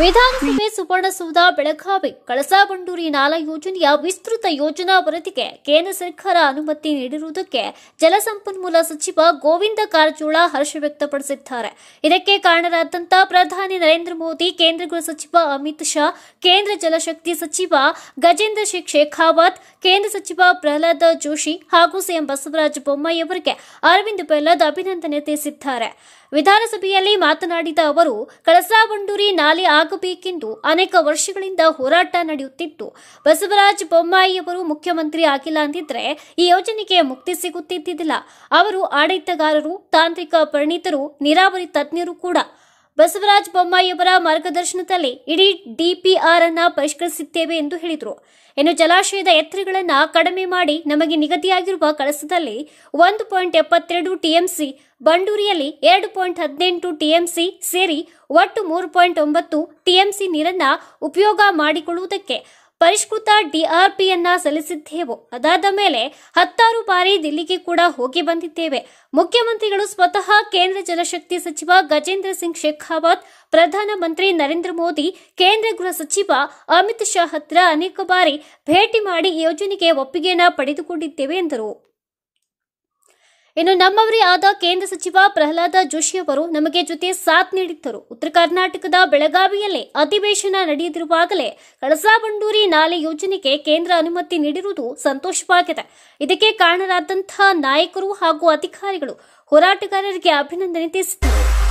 ವಿಧಾನಸಭೆ ಸುವರ್ಣಸೌಧ ಬೆಳಗಾವಿ ಕಳಸಾಬಂಡೂರಿ ನಾಲಾ ಯೋಜನೆಯ ವಿಸ್ತೃತ ಯೋಜನಾ ವರದಿಗೆ ಕೇಂದ್ರ ಸರ್ಕಾರ ಅನುಮತಿ ನೀಡಿರುವುದಕ್ಕೆ ಜಲಸಂಪನ್ಮೂಲ ಸಚಿವ ಗೋವಿಂದ ಕಾರಜೋಳ ಹರ್ಷ ವ್ಯಕ್ತಪಡಿಸಿದ್ದಾರೆ ಇದಕ್ಕೆ ಕಾರಣರಾದಂತಹ ಪ್ರಧಾನಿ ನರೇಂದ್ರ ಮೋದಿ ಕೇಂದ್ರ ಗೃಹ ಸಚಿವ ಅಮಿತ್ ಶಾ ಕೇಂದ್ರ ಜಲಶಕ್ತಿ ಸಚಿವ ಗಜೇಂದ್ರ ಸಿಂಗ್ ಶೇಖಾವತ್ ಕೇಂದ್ರ ಸಚಿವ ಪ್ರಹ್ಲಾದ್ ಜೋಶಿ ಹಾಗೂ ಸಿಎಂ ಬಸವರಾಜ ಬೊಮ್ಮಾಯಿ ಅವರಿಗೆ ಅರವಿಂದ್ ಬೆಲ್ಲದ್ ಅಭಿನಂದನೆ ತಿಳಿಸಿದ್ದಾರೆ ವಿಧಾನಸಭೆಯಲ್ಲಿ ಮಾತನಾಡಿದ ಅವರು ಕಳಸಾಬಂಡೂರಿ ನಾಲೆ ಆಗಬೇಕೆಂದು ಅನೇಕ ವರ್ಷಗಳಿಂದ ಹೋರಾಟ ನಡೆಯುತ್ತಿತ್ತು ಬಸವರಾಜ ಬೊಮ್ಮಾಯಿಯವರು ಮುಖ್ಯಮಂತ್ರಿ ಆಗಿಲ್ಲ ಅಂದಿದ್ರೆ ಈ ಯೋಜನೆಗೆ ಮುಕ್ತಿ ಸಿಗುತ್ತಿದ್ದಿಲ್ಲ ಅವರು ಆಡಳಿತಗಾರರು ತಾಂತ್ರಿಕ ಪರಿಣಿತರು ನೀರಾವರಿ ತಜ್ಞರು ಕೂಡ ಬಸವರಾಜ ಬೊಮ್ಮಾಯಿಯವರ ಮಾರ್ಗದರ್ಶನದಲ್ಲಿ ಇಡೀ ಡಿಪಿಆರ್ ಅನ್ನ ಪರಿಷ್ಕರಿಸುತ್ತೇವೆ ಎಂದು ಹೇಳಿದರು ಇನ್ನು ಜಲಾಶಯದ ಎತ್ತರಗಳನ್ನು ಕಡಿಮೆ ಮಾಡಿ ನಮಗೆ ನಿಗದಿಯಾಗಿರುವ ಕಳಸದಲ್ಲಿ ಒಂದು ಪಾಯಿಂಟ್ ಎಪ್ಪತ್ತೆರಡು ಟಿಎಂಸಿ ಬಂಡೂರಿಯಲ್ಲಿ ಎರಡು ಪಾಯಿಂಟ್ ಹದಿನೆಂಟು ಟಿಎಂಸಿ ಸೇರಿ ಒಟ್ಟು ಮೂರು ಪಾಯಿಂಟ್ ಒಂಬತ್ತು ಟಿಎಂಸಿ ನೀರನ್ನು ಉಪಯೋಗ ಮಾಡಿಕೊಳ್ಳುವುದಕ್ಕೆ ಪರಿಷ್ಕೃತ ಡಿಆರ್ಪಿಯನ್ನ ಸಲ್ಲಿಸಿದ್ದೇವೆ ಅದಾದ ಮೇಲೆ ಹತ್ತಾರು ಬಾರಿ ದಿಲ್ಲಿಗೆ ಕೂಡ ಹೋಗಿ ಬಂದಿದ್ದೇವೆ ಮುಖ್ಯಮಂತ್ರಿಗಳು ಸ್ವತಃ ಕೇಂದ್ರ ಜಲಶಕ್ತಿ ಸಚಿವ ಗಜೇಂದ್ರ ಸಿಂಗ್ ಶೇಖಾವತ್ ಪ್ರಧಾನಮಂತ್ರಿ ನರೇಂದ್ರ ಮೋದಿ ಕೇಂದ್ರ ಗೃಹ ಸಚಿವ ಅಮಿತ್ ಶಾ ಹತ್ರ ಅನೇಕ ಬಾರಿ ಭೇಟಿ ಮಾಡಿ ಯೋಜನೆಗೆ ಒಪ್ಪಿಗೆಯನ್ನು ಪಡೆದುಕೊಂಡಿದ್ದೇವೆ ಎಂದರು ಇನ್ನು ನಮ್ಮವರೇ ಆದ ಕೇಂದ್ರ ಸಚಿವ ಪ್ರಹ್ಲಾದ ಜೋಶಿ ಅವರು ನಮಗೆ ಜೊತೆ ಸಾಥ್ ನೀಡಿದ್ದರು ಉತ್ತರ ಕರ್ನಾಟಕದ ಬೆಳಗಾವಿಯಲ್ಲಿ ಅಧಿವೇಶನ ನಡೆಯದಿರುವಾಗಲೇ ಕಳಸಾಬಂಡೂರಿ ನಾಲೆ ಯೋಜನೆಗೆ ಕೇಂದ್ರ ಅನುಮತಿ ನೀಡಿರುವುದು ಸಂತೋಷವಾಗಿದೆ ಇದಕ್ಕೆ ಕಾರಣರಾದಂತಹ ನಾಯಕರು ಹಾಗೂ ಅಧಿಕಾರಿಗಳು ಹೋರಾಟಗಾರರಿಗೆ ಅಭಿನಂದನೆ ತಿಳಿಸಿದರು